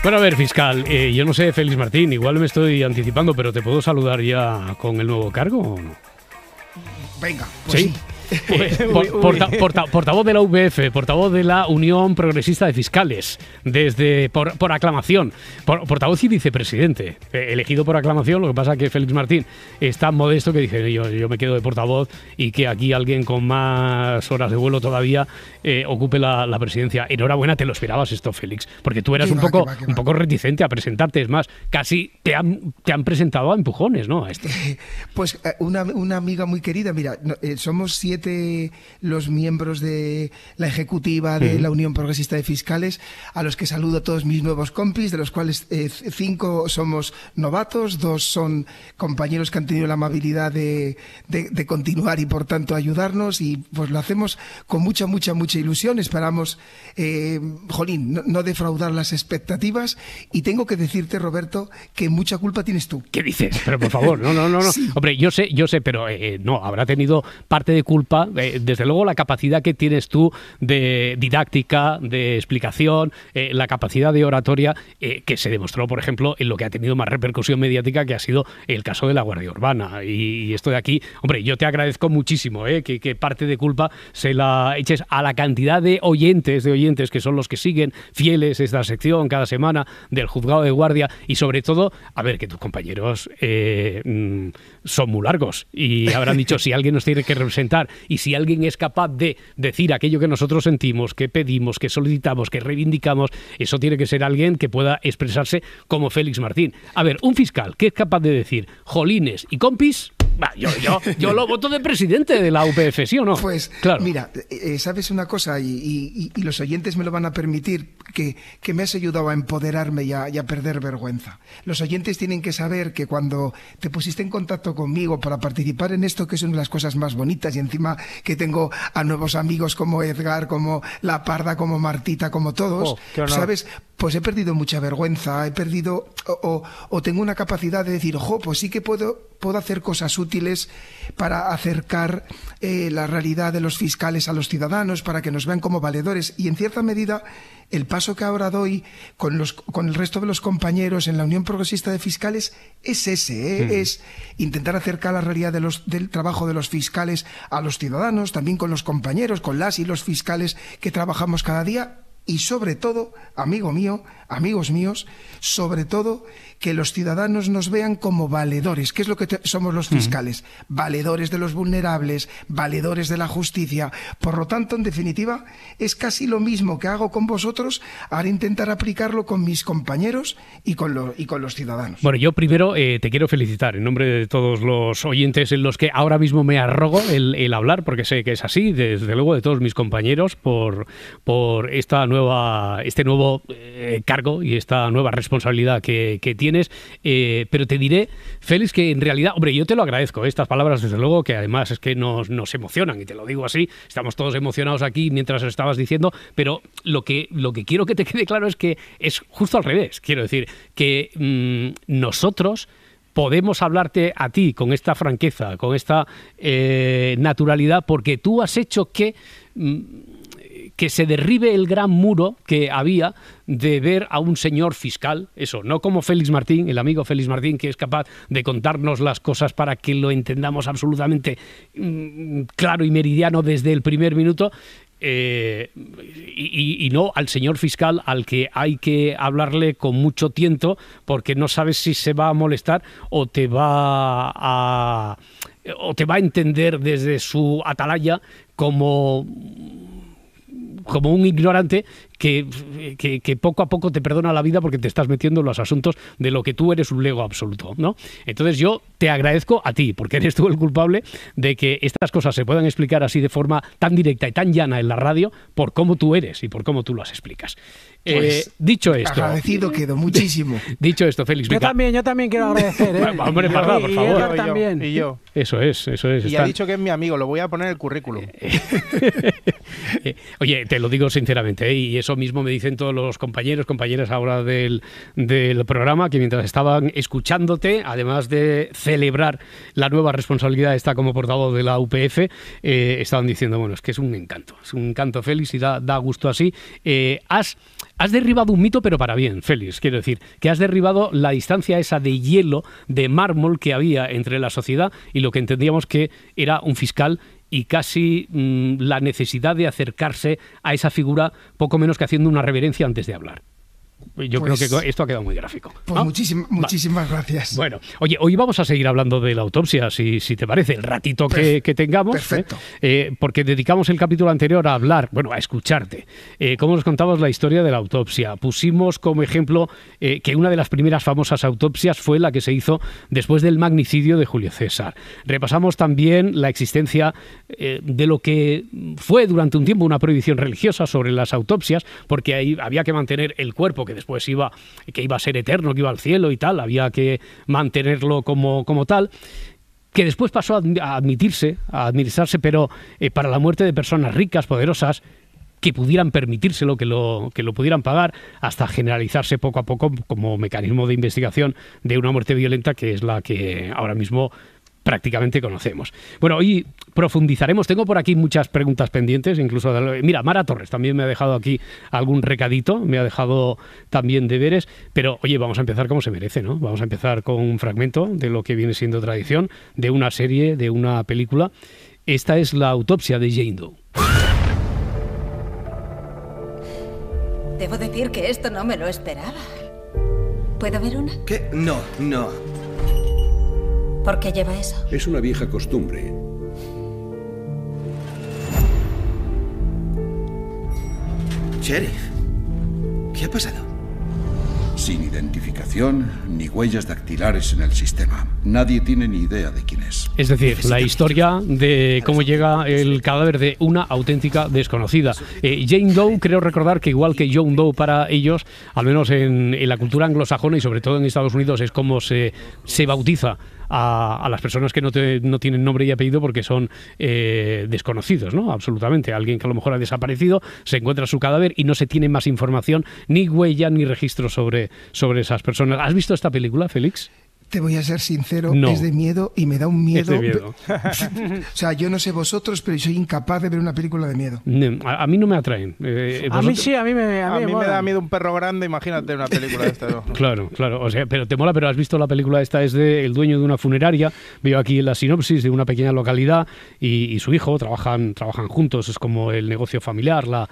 Bueno, a ver, fiscal, eh, yo no sé, Félix Martín, igual me estoy anticipando, pero ¿te puedo saludar ya con el nuevo cargo o no? Venga, pues sí. Pues, portavoz de la UBF, portavoz de la Unión Progresista de Fiscales, desde por, aclamación, portavoz y vicepresidente, eh, elegido por aclamación, lo que pasa que Félix Martín es tan modesto que dice, yo, me quedo de portavoz y que aquí alguien con más horas de vuelo todavía eh, ocupe la, presidencia. Enhorabuena, te lo esperabas esto, Félix, porque tú eras un, poco, un poco reticente a presentarte, es más, casi te han, te han presentado a empujones, ¿no? A Pues eh, una amiga muy querida, mira, somos siete los miembros de la ejecutiva de la Unión Progresista de Fiscales, a los que saludo a todos mis nuevos compis, de los cuales eh, cinco somos novatos, dos son compañeros que han tenido la amabilidad de, de, continuar y por tanto ayudarnos y pues lo hacemos con mucha, mucha, mucha ilusión. Esperamos, eh, Jolín, no, defraudar las expectativas y tengo que decirte, Roberto, que mucha culpa tienes tú. ¿Qué dices? Pero por favor, no, no, no. no. Hombre, yo sé, yo sé, pero eh, no, habrá tenido parte de culpa eh, desde luego la capacidad que tienes tú de didáctica, de explicación, eh, la capacidad de oratoria, eh, que se demostró, por ejemplo, en lo que ha tenido más repercusión mediática, que ha sido el caso de la Guardia Urbana. Y, esto de aquí, hombre, yo te agradezco muchísimo que, que, parte de culpa se la eches a la cantidad de oyentes, de oyentes que son los que siguen fieles esta sección cada semana del juzgado de guardia y sobre todo, a ver, que tus compañeros mm, son muy largos y habrán dicho si alguien nos tiene que representar y si alguien es capaz de decir aquello que nosotros sentimos, que pedimos, que solicitamos, que reivindicamos, eso tiene que ser alguien que pueda expresarse como Félix Martín. A ver, un fiscal que es capaz de decir jolines y compis, yo, yo, yo, lo voto de presidente de la UPF, ¿sí o no? Pues, claro. mira, eh, eh, sabes una cosa y los oyentes me lo van a permitir, que, me has ayudado a empoderarme y a, perder vergüenza. Los oyentes tienen que saber que cuando te pusiste en contacto conmigo para participar en esto, que es una de las cosas más bonitas, y encima que tengo a nuevos amigos como Edgar, como La Parda, como Martita, como todos, oh, ¿sabes? Pues he perdido mucha vergüenza, he perdido o, tengo una capacidad de decir, ojo, pues sí que puedo, puedo hacer cosas útiles para acercar eh, la realidad de los fiscales a los ciudadanos, para que nos vean como valedores. Y en cierta medida el paso que ahora doy con, los, con el resto de los compañeros en la Unión Progresista de Fiscales es ese, ¿eh? hmm. es intentar acercar la realidad de los, del trabajo de los fiscales a los ciudadanos, también con los compañeros, con las y los fiscales que trabajamos cada día y sobre todo, amigo mío, amigos míos, sobre todo que los ciudadanos nos vean como valedores, qué es lo que somos los fiscales, valedores de los vulnerables, valedores de la justicia. Por lo tanto, en definitiva, es casi lo mismo que hago con vosotros, ahora intentar aplicarlo con mis compañeros y con, los y con los ciudadanos. Bueno, yo primero eh, te quiero felicitar en nombre de todos los oyentes en los que ahora mismo me arrogo el, hablar, porque sé que es así, desde luego de todos mis compañeros, por, por esta nueva este nuevo eh, cargo y esta nueva responsabilidad que, tienes. Eh, pero te diré, Félix, que en realidad, hombre, yo te lo agradezco, eh, estas palabras, desde luego, que además es que nos, emocionan, y te lo digo así, estamos todos emocionados aquí mientras lo estabas diciendo, pero lo que, lo que quiero que te quede claro es que es justo al revés, quiero decir, que mm, nosotros podemos hablarte a ti con esta franqueza, con esta naturalidad, porque tú has hecho que mm, que se derribe el gran muro que había de ver a un señor fiscal, eso, no como Félix Martín, el amigo Félix Martín, que es capaz de contarnos las cosas para que lo entendamos absolutamente mm, claro y meridiano desde el primer minuto, eh, y, no al señor fiscal al que hay que hablarle con mucho tiento porque no sabes si se va a molestar o te va a o te va a entender desde su atalaya como como un ignorante que, que, poco a poco te perdona la vida porque te estás metiendo en los asuntos de lo que tú eres un lego absoluto, ¿no? Entonces yo te agradezco a ti, porque eres tú el culpable de que estas cosas se puedan explicar así de forma tan directa y tan llana en la radio por cómo tú eres y por cómo tú las explicas. Eh, pues, dicho esto. Agradecido quedo muchísimo. Dicho esto, Félix. Yo también, yo también quiero agradecer. ¿eh? hombre, parda, por favor. Y yo también. Eso es, eso es. Y ha dicho que es mi amigo, lo voy a poner en el currículum. Eh, oye, te lo digo sinceramente, ¿eh? y eso eso mismo me dicen todos los compañeros, compañeras ahora del, del programa, que mientras estaban escuchándote, además de celebrar la nueva responsabilidad está como portavoz de la UPF, eh, estaban diciendo, bueno, es que es un encanto, es un encanto, Félix, y da, gusto así. Eh, has, has derribado un mito, pero para bien, Félix, quiero decir, que has derribado la distancia esa de hielo, de mármol que había entre la sociedad y lo que entendíamos que era un fiscal y casi mm, la necesidad de acercarse a esa figura, poco menos que haciendo una reverencia antes de hablar. Yo creo que pues esto ha quedado muy gráfico. Pues muchísimas gracias. Bueno, oye, hoy vamos a seguir hablando de la autopsia, si, si te parece, el ratito que, tengamos. ¿eh? Perfecto. Eh, porque dedicamos el capítulo anterior a hablar, bueno, a escucharte. Eh, ¿Cómo nos contamos la historia de la autopsia? Pusimos como ejemplo que una de las primeras famosas autopsias fue la que se hizo después del magnicidio de Julio César. Repasamos también la existencia de lo que fue durante un tiempo una prohibición religiosa sobre las autopsias, porque ahí había que mantener el cuerpo que después iba, que iba a ser eterno, que iba al cielo y tal, había que mantenerlo como, como tal que después pasó a admitirse, a administrarse, pero eh, para la muerte de personas ricas, poderosas, que pudieran permitírselo, que lo, que lo pudieran pagar, hasta generalizarse poco a poco como mecanismo de investigación de una muerte violenta que es la que ahora mismo prácticamente conocemos. Bueno, hoy profundizaremos. Tengo por aquí muchas preguntas pendientes, incluso... mira, Mara Torres también me ha dejado aquí algún recadito, me ha dejado también deberes, pero oye, vamos a empezar como se merece, ¿no? Vamos a empezar con un fragmento de lo que viene siendo tradición, de una serie, de una película. Esta es la autopsia de Jane Doe. Debo decir que esto no me lo esperaba. ¿Puedo ver una? ¿Qué? No, no. ¿Por qué lleva eso? Es una vieja costumbre. Sheriff, ¿qué ha pasado? Sin identificación ni huellas dactilares en el sistema nadie tiene ni idea de quién es. Es decir, la historia de cómo llega el cadáver de una auténtica desconocida. Eh, Jane Doe, creo recordar que igual que John Doe para ellos, al menos en, la cultura anglosajona y sobre todo en Estados Unidos, es como se, se bautiza a, las personas que no, tienen nombre y apellido porque son eh, desconocidos, ¿no? Absolutamente. Alguien que a lo mejor ha desaparecido, se encuentra su cadáver y no se tiene más información, ni huella, ni registro sobre, sobre esas personas. ¿Has visto esta película, Félix? te voy a ser sincero, es de miedo y me da un miedo. o sea, yo no sé vosotros, pero soy incapaz de ver una película de miedo. a, mí no me atraen. Eh, eh, a mí sí, a mí me, da miedo un perro grande, imagínate una película de esta. claro, claro. O sea, pero te mola, pero has visto la película esta, es de El dueño de una funeraria. Veo aquí la sinopsis de una pequeña localidad y, su hijo trabajan, trabajan juntos. Es como el negocio familiar, la,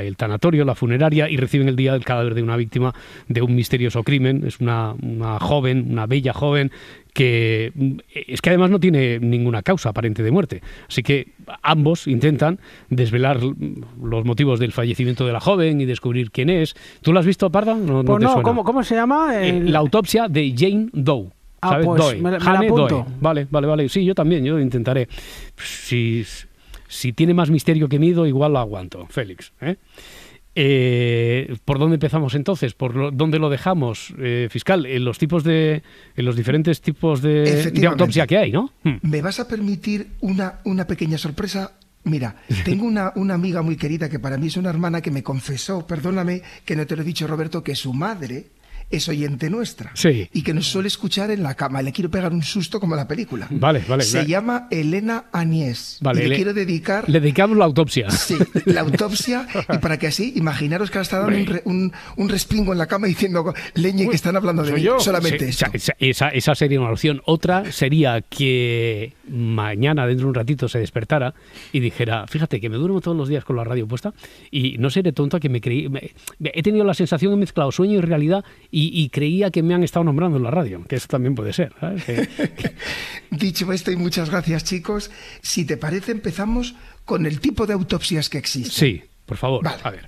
el tanatorio, la funeraria y reciben el día del cadáver de una víctima de un misterioso crimen. Es una joven, una bella joven que eh, es que además no tiene ninguna causa aparente de muerte. Así que ambos intentan desvelar los motivos del fallecimiento de la joven y descubrir quién es. ¿Tú lo has visto, Parda? No, no, pues ¿cómo, se llama? Eh, la autopsia de Jane Doe. Vale, vale, vale. Sí, yo también, yo intentaré. Si, si tiene más misterio que miedo, igual lo aguanto, Félix. ¿eh? Eh, ¿Por dónde empezamos entonces? ¿Por dónde lo dejamos, eh, fiscal? En los tipos de, los diferentes tipos de, autopsia que hay, ¿no? Hmm. ¿Me vas a permitir una, una pequeña sorpresa? Mira, tengo una, una, amiga muy querida que para mí es una hermana que me confesó, perdóname que no te lo he dicho Roberto, que su madre es oyente nuestra sí. y que nos suele escuchar en la cama. Le quiero pegar un susto como la película. Vale, vale. Se llama Elena Añez. Vale, le, quiero dedicar. Le dedicamos la autopsia. Sí, la autopsia. y para que así, imaginaros que ahora está dando un, un, respingo en la cama diciendo, leñe, que están hablando de mí. Solamente Esa, esa, sería una opción. Otra sería que mañana, dentro de un ratito, se despertara y dijera, fíjate que me duermo todos los días con la radio puesta y no seré tonto a que me creí. he tenido la sensación de mezclado sueño y realidad y y, creía que me han estado nombrando en la radio, que eso también puede ser. Dicho esto y muchas gracias chicos, si te parece empezamos con el tipo de autopsias que existen. Sí, por favor. ver.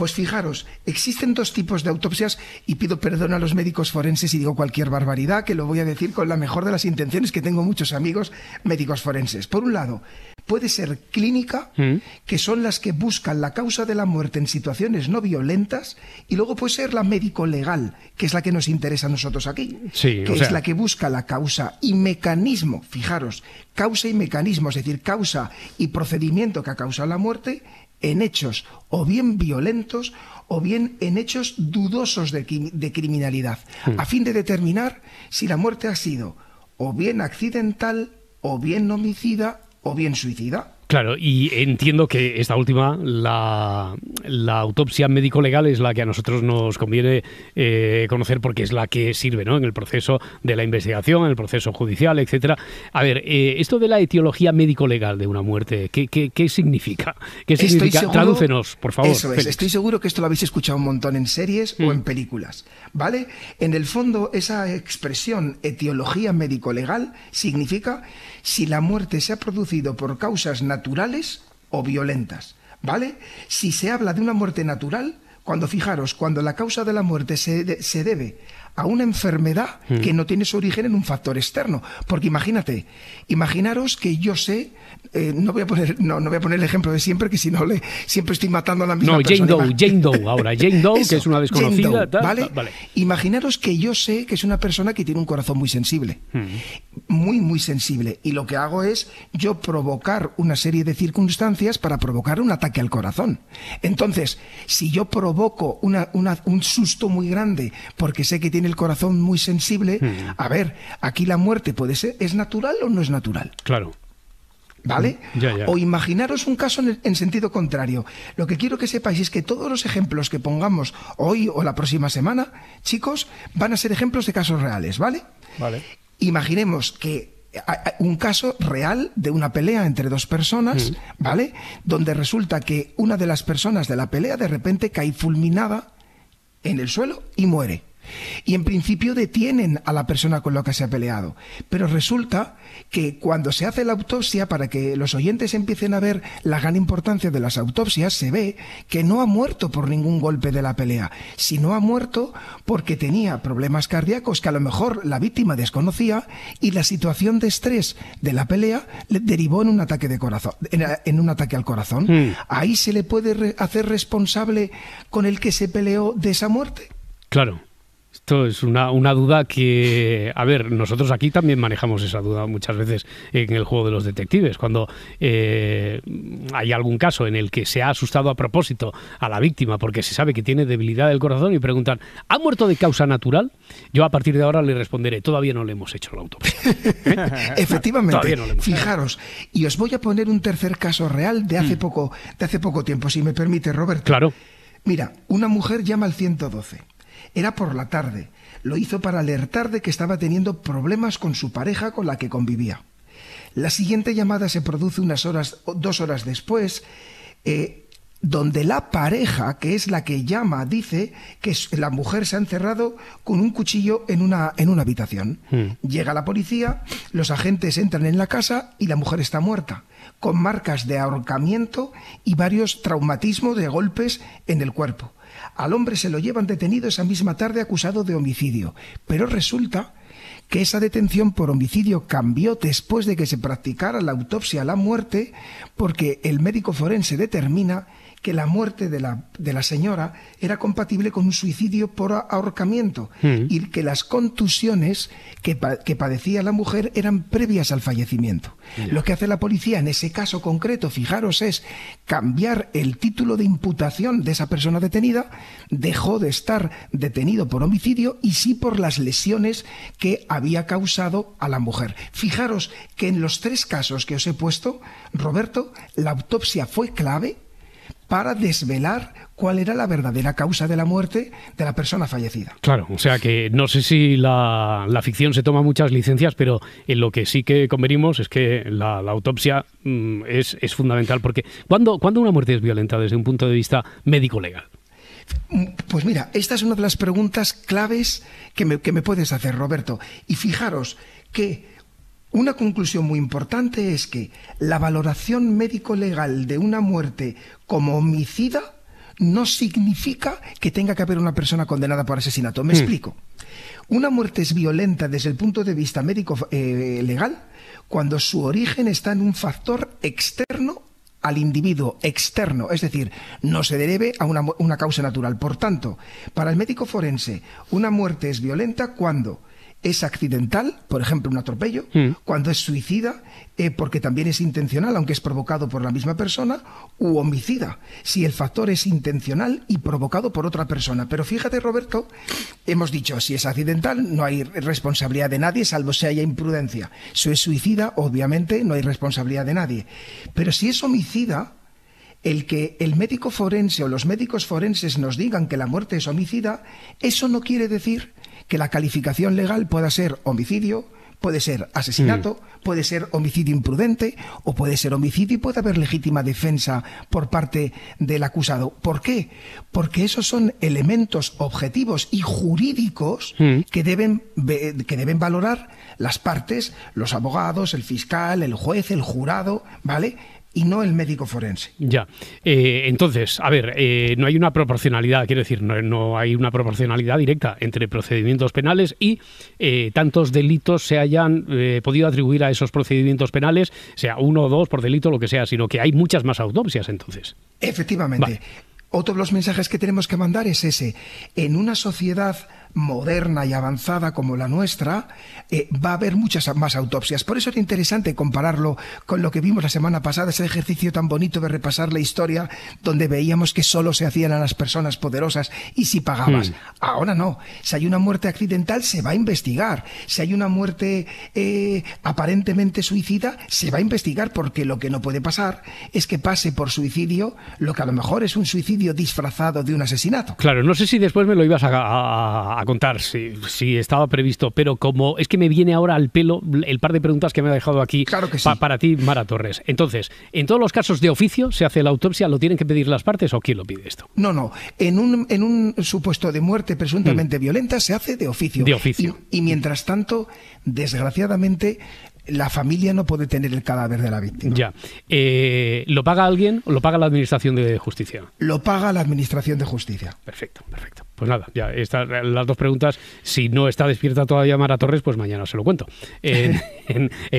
Pues fijaros, existen dos tipos de autopsias y pido perdón a los médicos forenses y digo cualquier barbaridad, que lo voy a decir con la mejor de las intenciones que tengo muchos amigos médicos forenses. Por un lado, puede ser clínica, mm. que son las que buscan la causa de la muerte en situaciones no violentas, y luego puede ser la médico legal, que es la que nos interesa a nosotros aquí, sí, que es la que busca la causa y mecanismo, fijaros, causa y mecanismo, es decir, causa y procedimiento que ha causado la muerte, en hechos o bien violentos o bien en hechos dudosos de, criminalidad, hmm. a fin de determinar si la muerte ha sido o bien accidental, o bien homicida, o bien suicida. Claro, y entiendo que esta última, la, autopsia médico-legal, es la que a nosotros nos conviene eh, conocer porque es la que sirve en el proceso de la investigación, en el proceso judicial, etcétera. A ver, eh, esto de la etiología médico-legal de una muerte, ¿qué, significa? ¿Qué significa? por favor. Eso estoy seguro que esto lo habéis escuchado un montón en series o mm. en películas, ¿vale? En el fondo, esa expresión etiología médico-legal significa si la muerte se ha producido por causas naturales naturales o violentas, ¿vale? Si se habla de una muerte natural, cuando fijaros, cuando la causa de la muerte se, debe a una enfermedad mm. que no tiene su origen en un factor externo. Porque imagínate, imaginaros que yo sé, eh, no voy a poner, no, voy a poner el ejemplo de siempre, que si no le siempre estoy matando a la misma persona. No, Jane Doe, Jane Doe ahora, Jane Doe, que es una desconocida. ¿vale? Imaginaros que yo sé que es una persona que tiene un corazón muy sensible. Mm muy, muy sensible. Y lo que hago es yo provocar una serie de circunstancias para provocar un ataque al corazón. Entonces, si yo provoco una, una, un susto muy grande porque sé que tiene el corazón muy sensible, hmm. a ver, aquí la muerte puede ser, ¿es natural o no es natural? Claro. ¿Vale? O imaginaros un caso en, en, sentido contrario. Lo que quiero que sepáis es que todos los ejemplos que pongamos hoy o la próxima semana, chicos, van a ser ejemplos de casos reales, ¿vale? Vale. Imaginemos que un caso real de una pelea entre dos personas, mm. ¿vale? Donde resulta que una de las personas de la pelea de repente cae fulminada en el suelo y muere. Y en principio detienen a la persona con la que se ha peleado. Pero resulta que cuando se hace la autopsia, para que los oyentes empiecen a ver la gran importancia de las autopsias, se ve que no ha muerto por ningún golpe de la pelea, sino ha muerto porque tenía problemas cardíacos que a lo mejor la víctima desconocía y la situación de estrés de la pelea le derivó en un ataque de corazón, en, un ataque al corazón. Hmm. Ahí se le puede hacer responsable con el que se peleó de esa muerte. Claro. Esto es una, duda que, a ver, nosotros aquí también manejamos esa duda muchas veces en el juego de los detectives, cuando eh, hay algún caso en el que se ha asustado a propósito a la víctima porque se sabe que tiene debilidad del corazón y preguntan, ¿ha muerto de causa natural? Yo a partir de ahora le responderé, todavía no le hemos hecho la autopsia. Efectivamente, fijaros, y os voy a poner un tercer caso real de hace, mm. poco, de hace poco tiempo, si me permite, Robert. Claro. Mira, una mujer llama al 112 era por la tarde. Lo hizo para alertar de que estaba teniendo problemas con su pareja con la que convivía. La siguiente llamada se produce unas horas, dos horas después, eh, donde la pareja, que es la que llama, dice que la mujer se ha encerrado con un cuchillo en una, en una habitación. Hmm. Llega la policía, los agentes entran en la casa y la mujer está muerta, con marcas de ahorcamiento y varios traumatismos de golpes en el cuerpo. Al hombre se lo llevan detenido esa misma tarde acusado de homicidio, pero resulta que esa detención por homicidio cambió después de que se practicara la autopsia a la muerte porque el médico forense determina que la muerte de la, de la señora era compatible con un suicidio por ahorcamiento hmm. y que las contusiones que, padecía la mujer eran previas al fallecimiento. Lo que hace la policía en ese caso concreto, fijaros, es cambiar el título de imputación de esa persona detenida, dejó de estar detenido por homicidio y sí por las lesiones que había causado a la mujer. Fijaros que en los tres casos que os he puesto, Roberto, la autopsia fue clave para desvelar cuál era la verdadera causa de la muerte de la persona fallecida. Claro, o sea que no sé si la, ficción se toma muchas licencias, pero en lo que sí que convenimos es que la, autopsia mm, es, fundamental, porque ¿cuándo, una muerte es violenta desde un punto de vista médico-legal? Mm, pues mira, esta es una de las preguntas claves que que me puedes hacer, Roberto. Y fijaros que una conclusión muy importante es que la valoración médico-legal de una muerte como homicida no significa que tenga que haber una persona condenada por asesinato. Me hmm. explico. Una muerte es violenta desde el punto de vista médico-legal eh, cuando su origen está en un factor externo al individuo externo, es decir, no se debe a una causa natural. Por tanto, para el médico forense, una muerte es violenta cuando es accidental, por ejemplo, un atropello, hmm. cuando es suicida, eh, porque también es intencional, aunque es provocado por la misma persona, u homicida, si el factor es intencional y provocado por otra persona. Pero fíjate, Roberto, hemos dicho, si es accidental, no hay responsabilidad de nadie, salvo si haya imprudencia. Si es suicida, obviamente, no hay responsabilidad de nadie. Pero si es homicida, el que el médico forense o los médicos forenses nos digan que la muerte es homicida, eso no quiere decir que la calificación legal pueda ser homicidio, puede ser asesinato, mm. puede ser homicidio imprudente o puede ser homicidio y puede haber legítima defensa por parte del acusado. ¿Por qué? Porque esos son elementos objetivos y jurídicos mm. que, deben, que deben valorar las partes, los abogados, el fiscal, el juez, el jurado, ¿vale? y no el médico forense. Ya. Eh, entonces, a ver, eh, no hay una proporcionalidad, quiero decir, no, hay una proporcionalidad directa entre procedimientos penales y eh, tantos delitos se hayan podido atribuir a esos procedimientos penales, sea uno o dos por delito, lo que sea, sino que hay muchas más autopsias entonces. Efectivamente. Otro de los mensajes que tenemos que mandar es ese. En una sociedad moderna y avanzada como la nuestra, eh, va a haber muchas más autopsias. Por eso era interesante compararlo con lo que vimos la semana pasada, ese ejercicio tan bonito de repasar la historia, donde veíamos que solo se hacían a las personas poderosas y si pagabas. Hmm. Ahora no. Si hay una muerte accidental, se va a investigar. Si hay una muerte eh, aparentemente suicida, se va a investigar, porque lo que no puede pasar es que pase por suicidio lo que a lo mejor es un suicidio disfrazado de un asesinato. Claro, no sé si después me lo ibas a a contar si, estaba previsto, pero como es que me viene ahora al pelo el par de preguntas que me ha dejado aquí para ti, Mara Torres. Entonces, ¿en todos los casos de oficio se hace la autopsia? ¿Lo tienen que pedir las partes o quién lo pide esto? No, no. En un, en un supuesto de muerte presuntamente mm. violenta se hace de oficio. De oficio. y mientras tanto, desgraciadamente, la familia no puede tener el cadáver de la víctima. Ya. Eh, ¿Lo paga alguien o lo paga la Administración de Justicia? Lo paga la Administración de Justicia. Perfecto, perfecto. Pues nada, ya estas las dos preguntas. Si no está despierta todavía Mara Torres, pues mañana se lo cuento. En,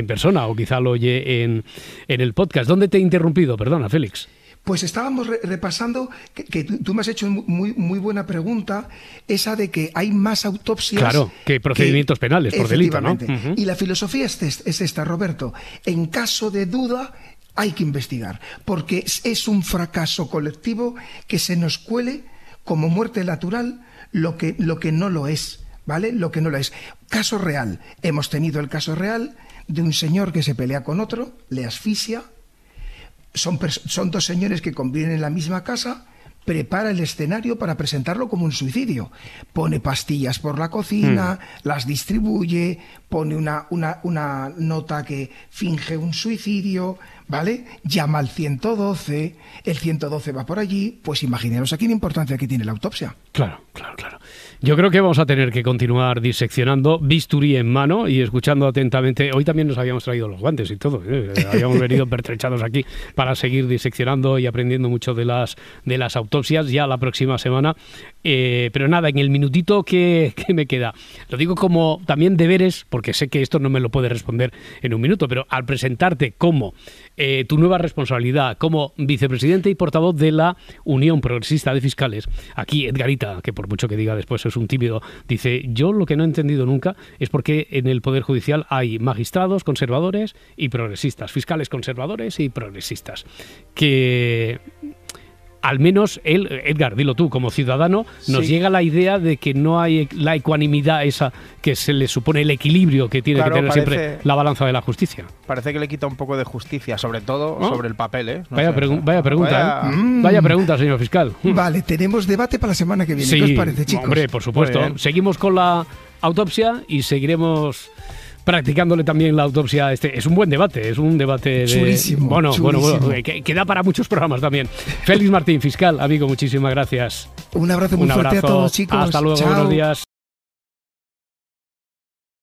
persona o quizá lo oye en, en el podcast. ¿Dónde te he interrumpido? Perdona, Félix. Pues estábamos repasando que, tú me has hecho muy, muy buena pregunta, esa de que hay más autopsias. Claro, que procedimientos penales por delito, ¿no? Y la filosofía es, es esta, Roberto. En caso de duda, hay que investigar, porque es un fracaso colectivo que se nos cuele como muerte natural lo que, lo que no lo es, ¿vale? Lo que no lo es. Caso real. Hemos tenido el caso real de un señor que se pelea con otro, le asfixia, son, son dos señores que conviven en la misma casa, prepara el escenario para presentarlo como un suicidio. Pone pastillas por la cocina, hmm. las distribuye, pone una, una, una, nota que finge un suicidio, ¿vale? Llama al 112, el 112 va por allí, pues imaginaros aquí la importancia que tiene la autopsia. Claro, claro, claro. Yo creo que vamos a tener que continuar diseccionando bisturí en mano y escuchando atentamente. Hoy también nos habíamos traído los guantes y todo. ¿eh? Habíamos venido pertrechados aquí para seguir diseccionando y aprendiendo mucho de las, de las autopsias. Ya la próxima semana eh, pero nada, en el minutito que, me queda, lo digo como también deberes, porque sé que esto no me lo puede responder en un minuto, pero al presentarte como eh, tu nueva responsabilidad, como vicepresidente y portavoz de la Unión Progresista de Fiscales, aquí Edgarita, que por mucho que diga después es un tímido, dice, yo lo que no he entendido nunca es por qué en el Poder Judicial hay magistrados conservadores y progresistas, fiscales conservadores y progresistas, que al menos él, Edgar, dilo tú, como ciudadano, nos llega la idea de que no hay la ecuanimidad esa que se le supone el equilibrio que tiene que tener siempre la balanza de la justicia. Parece que le quita un poco de justicia, sobre todo oh. sobre el papel. ¿eh? vaya, pregunta, ¿eh? Mm. pregunta, señor fiscal. Vale, tenemos debate para la semana que viene. ¿Qué os parece, chicos? Hombre, por supuesto. Seguimos con la autopsia y seguiremos practicándole también la autopsia este. Es un buen debate, es un debate bueno, bueno, bueno, eh, que, da para muchos programas también. Félix Martín, fiscal, amigo, muchísimas gracias. Un abrazo muy un fuerte a todos, chicos. Hasta luego, buenos días.